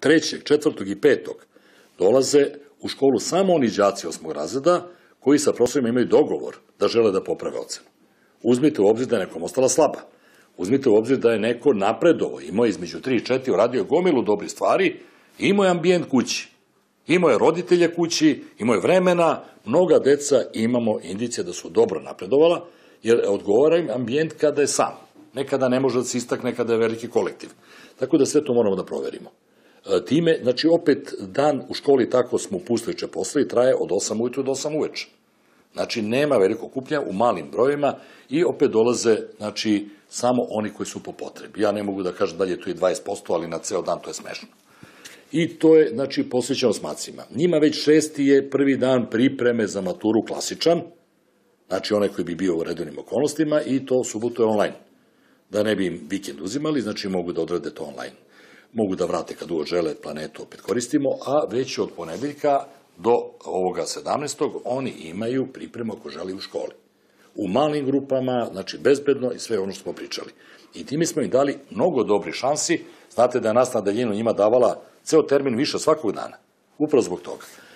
trećeg, četvrtog i petog dolaze u školu samo oni đaci osmog razreda koji sa profesorima imaju dogovor da žele da poprave ocenu. Uzmite u obzir da je nekom ostala slaba. Uzmite u obzir da je neko napredovo, imao je između 3 i 4, uradio gomilu dobrih stvari, imao je ambijent kući, imao je roditelje kući, imao je vremena, mnoga deca imamo indicije da su dobro napredovala, jer odgovara im ambijent kada je sam. Nekada ne može da se istakne kada je veliki kolektiv. Tako da sve to moramo da proverimo. E, time, znači, opet dan u školi tako smo pustojeće posle i traje od 8 ujutru do 8 uveče. Znači, nema veliko kupnja u malim brojima i opet dolaze, znači, samo oni koji su po potrebi. Ja ne mogu da kažem da je to i 20%, ali na ceo dan to je smešno. I to je, znači, posvećeno macima. Njima već šesti je prvi dan pripreme za maturu klasičan, znači onaj koji bi bio u redovnim okolnostima i to subotu je online. Da ne bi im vikend uzimali, znači mogu da odrade to online mogu da vrate kad god žele planetu opet koristimo, a već od ponedeljka do ovoga 17. oni imaju pripremu ako želi u školi. U malim grupama, znači bezbedno i sve ono što smo pričali. I time smo im dali mnogo dobri šansi. Znate da je nas na daljinu njima davala ceo termin više svakog dana. Upravo zbog toga.